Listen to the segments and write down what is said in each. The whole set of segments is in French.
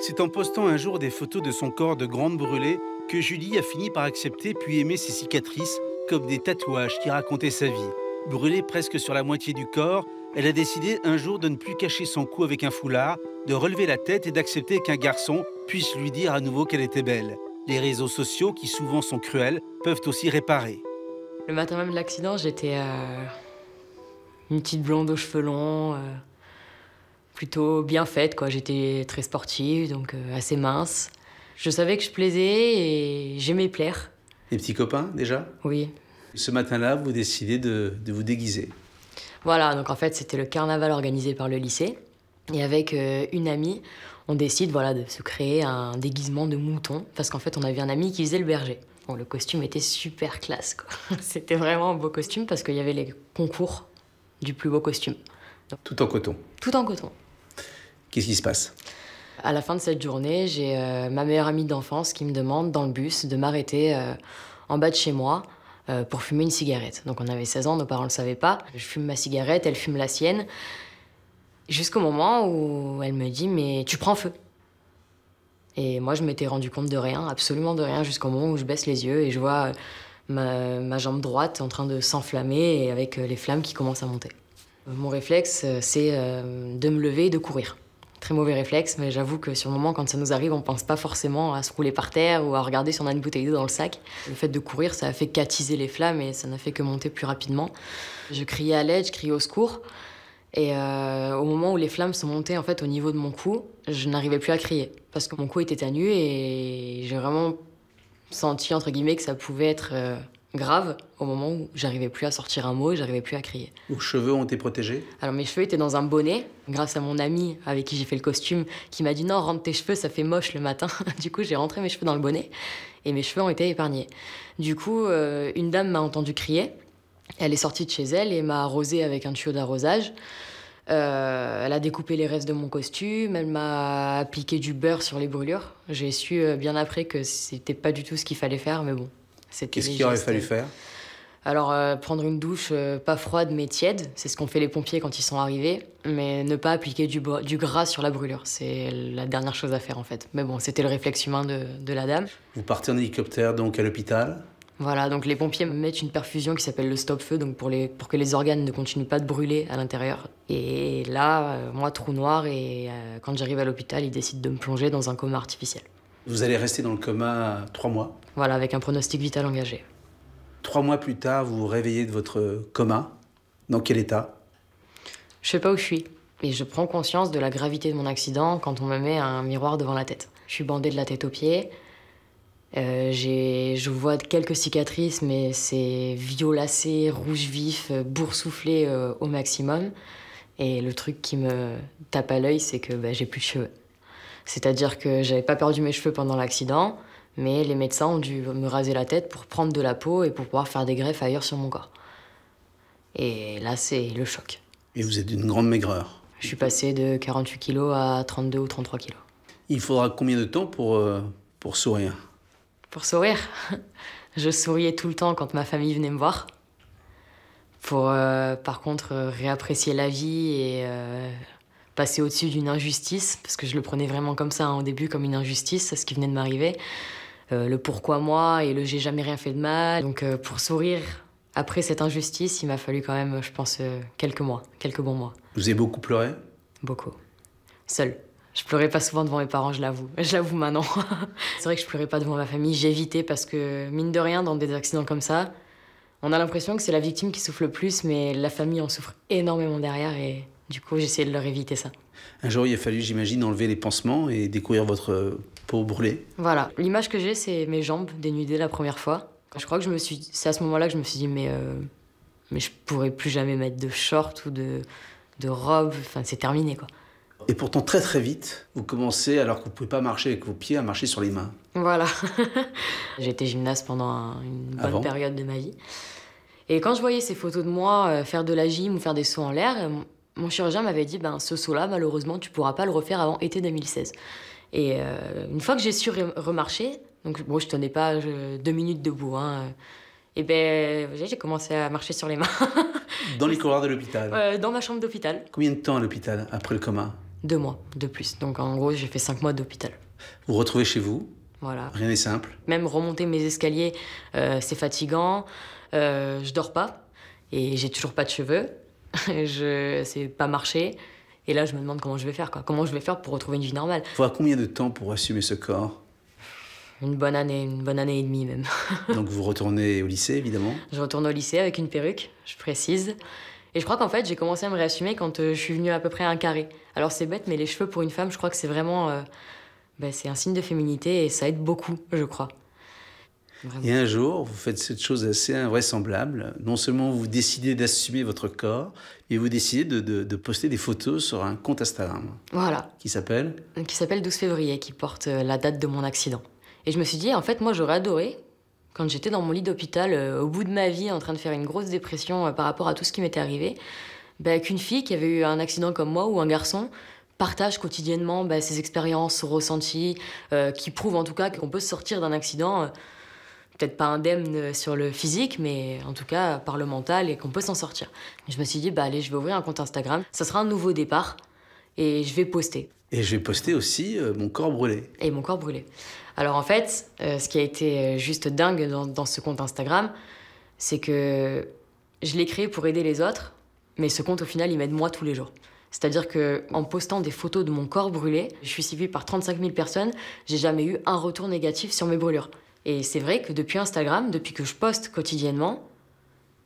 C'est en postant un jour des photos de son corps de grande brûlée que Julie a fini par accepter puis aimer ses cicatrices comme des tatouages qui racontaient sa vie. Brûlée presque sur la moitié du corps, elle a décidé un jour de ne plus cacher son cou avec un foulard, de relever la tête et d'accepter qu'un garçon puisse lui dire à nouveau qu'elle était belle. Les réseaux sociaux, qui souvent sont cruels, peuvent aussi réparer. Le matin même de l'accident, j'étais euh, une petite blonde aux cheveux longs. Euh, plutôt bien faite. Quoi. J'étais très sportive, donc euh, assez mince. Je savais que je plaisais et j'aimais plaire. Des petits copains déjà Oui. Ce matin-là, vous décidez de, vous déguiser. Voilà, donc en fait, c'était le carnaval organisé par le lycée. Et avec euh, une amie, on décide voilà, de se créer un déguisement de mouton. Parce qu'en fait, on avait un ami qui faisait le berger. Bon, le costume était super classe. c'était vraiment un beau costume parce qu'il y avait les concours du plus beau costume. Tout en coton. Tout en coton. Qu'est-ce qui se passe À la fin de cette journée, j'ai euh, ma meilleure amie d'enfance qui me demande dans le bus de m'arrêter euh, en bas de chez moi euh, pour fumer une cigarette. Donc on avait 16 ans, nos parents ne le savaient pas. Je fume ma cigarette, elle fume la sienne. Jusqu'au moment où elle me dit Mais tu prends feu. Et moi, je m'étais rendu compte de rien, absolument de rien, jusqu'au moment où je baisse les yeux et je vois ma, ma jambe droite en train de s'enflammer et avec les flammes qui commencent à monter. Mon réflexe, c'est de me lever et de courir. Très mauvais réflexe, mais j'avoue que sur le moment, quand ça nous arrive, on pense pas forcément à se rouler par terre ou à regarder si on a une bouteille d'eau dans le sac. Le fait de courir, ça a fait catiser les flammes et ça n'a fait que monter plus rapidement. Je criais à l'aide, je criais au secours. Et euh, au moment où les flammes sont montées en fait au niveau de mon cou, je n'arrivais plus à crier parce que mon cou était à nu et j'ai vraiment senti entre guillemets que ça pouvait être euh, grave au moment où j'arrivais plus à sortir un mot et j'arrivais plus à crier. Vos cheveux ont été protégés Alors mes cheveux étaient dans un bonnet grâce à mon ami avec qui j'ai fait le costume qui m'a dit non rentre tes cheveux ça fait moche le matin. du coup j'ai rentré mes cheveux dans le bonnet et mes cheveux ont été épargnés. Du coup euh, une dame m'a entendu crier. Elle est sortie de chez elle et m'a arrosée avec un tuyau d'arrosage. Euh, elle a découpé les restes de mon costume, elle m'a appliqué du beurre sur les brûlures. J'ai su euh, bien après que c'était pas du tout ce qu'il fallait faire, mais bon, Qu'est-ce qu'il aurait fallu faire alors, euh, prendre une douche euh, pas froide mais tiède, c'est ce qu'ont fait les pompiers quand ils sont arrivés, mais ne pas appliquer du, gras sur la brûlure, c'est la dernière chose à faire en fait. Mais bon, c'était le réflexe humain de, la dame. Vous partez en hélicoptère donc à l'hôpital Voilà, donc les pompiers mettent une perfusion qui s'appelle le stop-feu, donc pour, les, pour que les organes ne continuent pas de brûler à l'intérieur. Et là, euh, moi, trou noir, et quand j'arrive à l'hôpital, ils décident de me plonger dans un coma artificiel. Vous allez rester dans le coma trois mois. Voilà, avec un pronostic vital engagé. Trois mois plus tard, vous vous réveillez de votre coma. Dans quel état Je sais pas où je suis. Et je prends conscience de la gravité de mon accident quand on me met un miroir devant la tête. Je suis bandé de la tête aux pieds. Euh, je vois quelques cicatrices, mais c'est violacé, rouge vif, boursouflé euh, au maximum. Et le truc qui me tape à l'œil, c'est que bah, j'ai plus de cheveux. C'est-à-dire que j'avais pas perdu mes cheveux pendant l'accident, mais les médecins ont dû me raser la tête pour prendre de la peau et pour pouvoir faire des greffes ailleurs sur mon corps. Et là, c'est le choc. Et vous êtes d'une grande maigreur. Je suis passé de 48 kilos à 32 ou 33 kilos. Il faudra combien de temps pour, euh, pour sourire Pour sourire Je souriais tout le temps quand ma famille venait me voir. Pour, euh, par contre, euh, réapprécier la vie et passer au-dessus d'une injustice, parce que je le prenais vraiment comme ça hein, au début, comme une injustice, ce qui venait de m'arriver. Euh, le pourquoi moi et le j'ai jamais rien fait de mal. Donc euh, pour sourire après cette injustice, il m'a fallu quand même, je pense, euh, quelques mois, quelques bons mois. Vous avez beaucoup pleuré Beaucoup. Seul. Je pleurais pas souvent devant mes parents, je l'avoue. Je l'avoue maintenant. c'est vrai que je pleurais pas devant ma famille, j'évitais parce que, mine de rien, dans des accidents comme ça, on a l'impression que c'est la victime qui souffre le plus, mais la famille en souffre énormément derrière et du coup, j'essayais de leur éviter ça. Un jour, il a fallu, j'imagine, enlever les pansements et découvrir votre peau brûlée. Voilà. L'image que j'ai, c'est mes jambes dénudées la première fois. Je crois que je me suis. C'est à ce moment-là que je me suis dit, mais, euh, mais je pourrais plus jamais mettre de shorts ou de, de robe. Enfin, c'est terminé, quoi. Et pourtant, très très vite, vous commencez, alors que vous ne pouvez pas marcher avec vos pieds, à marcher sur les mains. Voilà. j'ai été gymnaste pendant une bonne période de ma vie. Et quand je voyais ces photos de moi euh, faire de la gym ou faire des sauts en l'air, euh, mon chirurgien m'avait dit, ben, ce saut-là, malheureusement, tu pourras pas le refaire avant été 2016. Et euh, une fois que j'ai su remarcher, donc bon, je tenais pas deux minutes debout, hein, euh, et ben, j'ai commencé à marcher sur les mains. dans les couloirs de l'hôpital euh, Dans ma chambre d'hôpital. Combien de temps à l'hôpital après le coma Deux mois de plus. Donc en gros, j'ai fait cinq mois d'hôpital. Vous retrouvez chez vous Voilà. Rien n'est simple. Même remonter mes escaliers, c'est fatigant. Euh, je dors pas et j'ai toujours pas de cheveux. je... c'est pas marché. Et là, je me demande comment je vais faire, quoi. Comment je vais faire pour retrouver une vie normale. Il combien de temps pour assumer ce corps Une bonne année, une bonne année et demie même. Donc vous retournez au lycée, évidemment Je retourne au lycée avec une perruque, je précise. Et je crois qu'en fait, j'ai commencé à me réassumer quand euh, je suis venue à peu près à un carré. Alors c'est bête, mais les cheveux pour une femme, je crois que c'est vraiment... Euh, bah, c'est un signe de féminité et ça aide beaucoup, je crois. Et un jour, vous faites cette chose assez invraisemblable. Non seulement vous décidez d'assumer votre corps, mais vous décidez de, de, poster des photos sur un compte Instagram. Voilà. Qui s'appelle Qui s'appelle 12 février, qui porte euh, la date de mon accident. Et je me suis dit, en fait, moi, j'aurais adoré, quand j'étais dans mon lit d'hôpital, euh, au bout de ma vie, en train de faire une grosse dépression euh, par rapport à tout ce qui m'était arrivé, bah, qu'une fille qui avait eu un accident comme moi ou un garçon partage quotidiennement bah, ses expériences, ressentis, qui prouvent en tout cas qu'on peut sortir d'un accident peut-être pas indemne sur le physique, mais en tout cas par le mental et qu'on peut s'en sortir. je me suis dit, bah allez, je vais ouvrir un compte Instagram, ça sera un nouveau départ et je vais poster. Et je vais poster aussi euh, mon corps brûlé. Et mon corps brûlé. Alors en fait, euh, ce qui a été euh, juste dingue dans, dans ce compte Instagram, c'est que je l'ai créé pour aider les autres, mais ce compte au final, il m'aide moi tous les jours. C'est-à-dire que en postant des photos de mon corps brûlé, je suis suivie par 35 000 personnes, j'ai jamais eu un retour négatif sur mes brûlures. Et c'est vrai que depuis Instagram, depuis que je poste quotidiennement,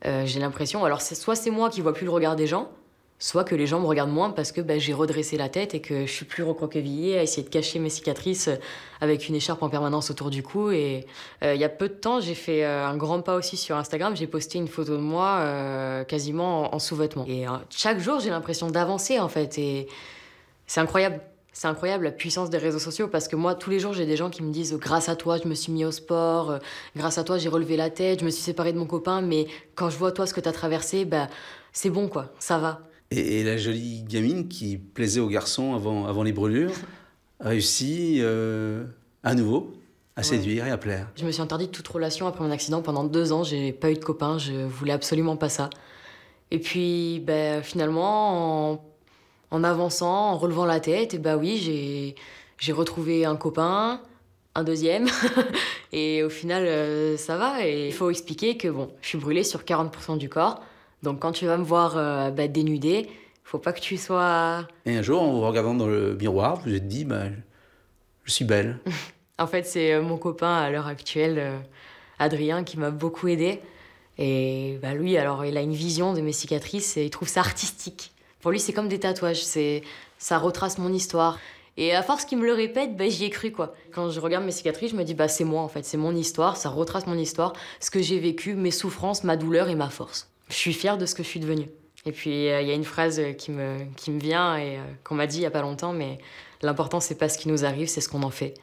euh, j'ai l'impression, alors soit c'est moi qui vois plus le regard des gens, soit que les gens me regardent moins parce que bah, j'ai redressé la tête et que je suis plus recroquevillée à essayer de cacher mes cicatrices euh, avec une écharpe en permanence autour du cou. Et euh, il y a peu de temps, j'ai fait un grand pas aussi sur Instagram. J'ai posté une photo de moi quasiment en, en sous-vêtements. Et chaque jour, j'ai l'impression d'avancer en fait. Et c'est incroyable. C'est incroyable la puissance des réseaux sociaux parce que moi, tous les jours, j'ai des gens qui me disent Grâce à toi, je me suis mis au sport, euh, grâce à toi, j'ai relevé la tête, je me suis séparé de mon copain, mais quand je vois toi ce que tu as traversé, bah, c'est bon quoi, ça va. Et, la jolie gamine qui plaisait aux garçons avant, avant les brûlures a réussi euh, à nouveau à séduire et à plaire. Je me suis interdit toute relation après mon accident pendant deux ans, j'ai pas eu de copain, je voulais absolument pas ça. Et puis, bah, finalement, en avançant, en relevant la tête, et bah oui, j'ai retrouvé un copain, un deuxième, et au final, euh, ça va. Et il faut expliquer que bon, je suis brûlée sur 40% du corps, donc quand tu vas me voir euh, bah, dénudée, faut pas que tu sois. Et un jour, en vous regardant dans le miroir, vous êtes dit, bah, je suis belle. en fait, c'est euh, mon copain à l'heure actuelle, euh, Adrien, qui m'a beaucoup aidée. Et bah, lui, alors, il a une vision de mes cicatrices et il trouve ça artistique. Pour lui, c'est comme des tatouages, c'est ça retrace mon histoire. Et à force qu'il me le répète, bah, j'y ai cru quoi. Quand je regarde mes cicatrices, je me dis bah c'est moi en fait, c'est mon histoire, ça retrace mon histoire, ce que j'ai vécu, mes souffrances, ma douleur et ma force. Je suis fière de ce que je suis devenue. Et puis euh, il y a une phrase qui me, vient et euh, qu'on m'a dit il y a pas longtemps, mais l'important c'est pas ce qui nous arrive, c'est ce qu'on en fait.